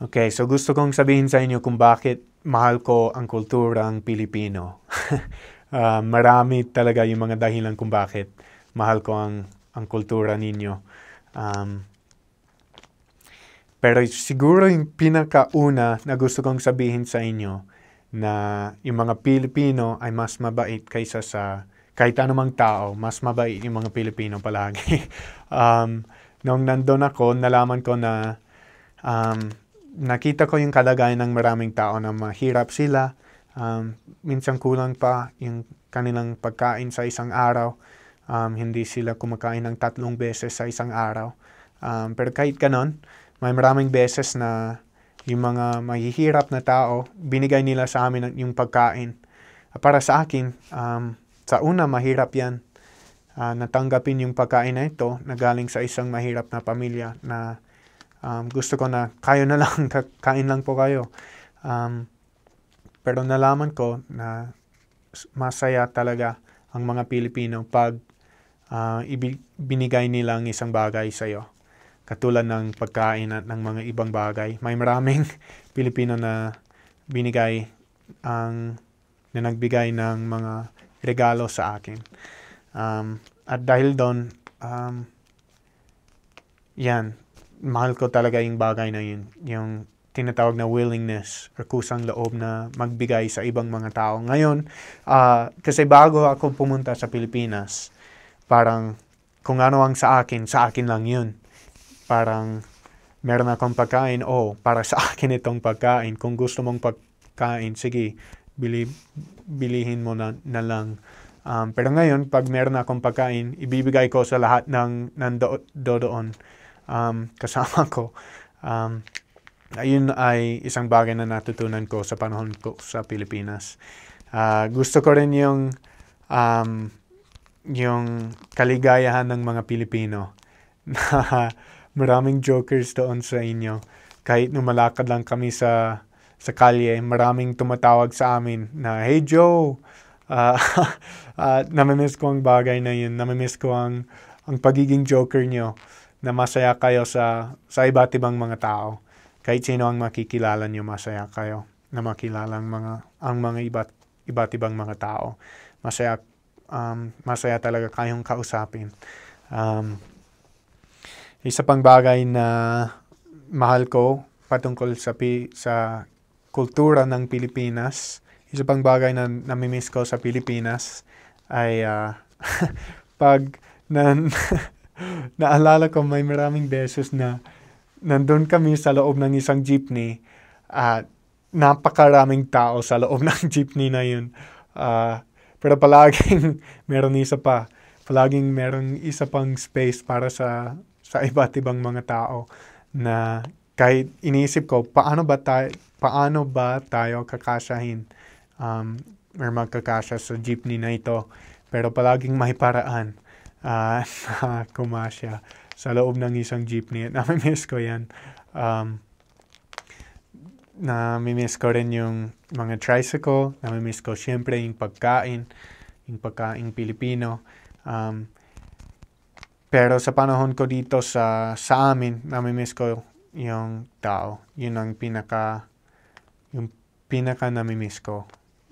Okay, so gusto kong sabihin sa inyo kung bakit mahal ko ang kulturang Pilipino. uh, marami talaga yung mga dahilan kung bakit mahal ko ang, ang kultura ninyo. Um, pero siguro yung pinakauna na gusto kong sabihin sa inyo na yung mga Pilipino ay mas mabait kaysa sa kahit anumang tao, mas mabait yung mga Pilipino palagi. um, nung nandun ako, nalaman ko na um, nakita ko yung kalagay ng maraming tao na mahirap sila. Um, minsan kulang pa yung kanilang pagkain sa isang araw. Um, hindi sila kumakain ng tatlong beses sa isang araw. Um, pero kahit ganon, may maraming beses na yung mga mahihirap na tao, binigay nila sa amin yung pagkain. Para sa akin, um, sa una, mahirap yan. Uh, natanggapin yung pagkain na ito na galing sa isang mahirap na pamilya na Um, gusto ko na kayo na lang, kain lang po kayo. Um, pero nalaman ko na masaya talaga ang mga Pilipino pag uh, binigay nila ang isang bagay sa iyo. Katulad ng pagkain at ng mga ibang bagay. May maraming Pilipino na binigay ang na nagbigay ng mga regalo sa akin. Um, at dahil doon, um, yan, mahal ko talaga yung bagay na yun. Yung tinatawag na willingness or kusang loob na magbigay sa ibang mga tao. Ngayon, uh, kasi bago ako pumunta sa Pilipinas, parang kung ano ang sa akin, sa akin lang yun. Parang meron akong pagkain, oh, para sa akin itong pagkain. Kung gusto mong pagkain, sige, bili, bilihin mo na, na lang. Um, pero ngayon, pag meron akong pagkain, ibibigay ko sa lahat ng nandoon. Do- um, kasama ko. Um, ayun ay isang bagay na natutunan ko sa panahon ko sa Pilipinas. Uh, gusto ko rin yung um, yung kaligayahan ng mga Pilipino na maraming jokers doon sa inyo. Kahit numalakad lang kami sa sa kalye, maraming tumatawag sa amin na, Hey Joe! Uh, uh, namimiss ko ang bagay na yun. Namimiss ko ang, ang pagiging joker nyo na masaya kayo sa, sa iba't ibang mga tao. Kahit sino ang makikilala nyo, masaya kayo na makilala ang mga, ang mga iba't, iba't ibang mga tao. Masaya, um, masaya talaga kayong kausapin. Um, isa pang bagay na mahal ko patungkol sa, sa kultura ng Pilipinas, isa pang bagay na namimiss ko sa Pilipinas ay uh, pag nan naalala ko may maraming beses na nandun kami sa loob ng isang jeepney at napakaraming tao sa loob ng jeepney na yun. Uh, pero palaging meron isa pa. Palaging meron isa pang space para sa sa iba't ibang mga tao na kahit iniisip ko paano ba tayo paano ba tayo kakasyahin um, or magkakasya sa jeepney na ito pero palaging may paraan uh, ah, na ah, kumasya sa loob ng isang jeepney. Namimiss ko yan. Um, namimiss ko rin yung mga tricycle. Namimiss ko siyempre yung pagkain, yung pagkain Pilipino. Um, pero sa panahon ko dito sa, sa amin, namimiss ko yung tao. Yun ang pinaka, yung pinaka namimiss ko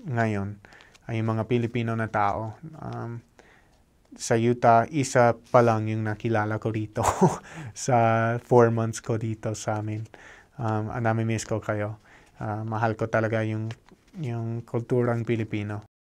ngayon ay yung mga Pilipino na tao. Um, sa Utah, isa pa lang yung nakilala ko dito sa four months ko dito sa amin. Um, Anami-miss ko kayo. Uh, mahal ko talaga yung, yung kulturang Pilipino.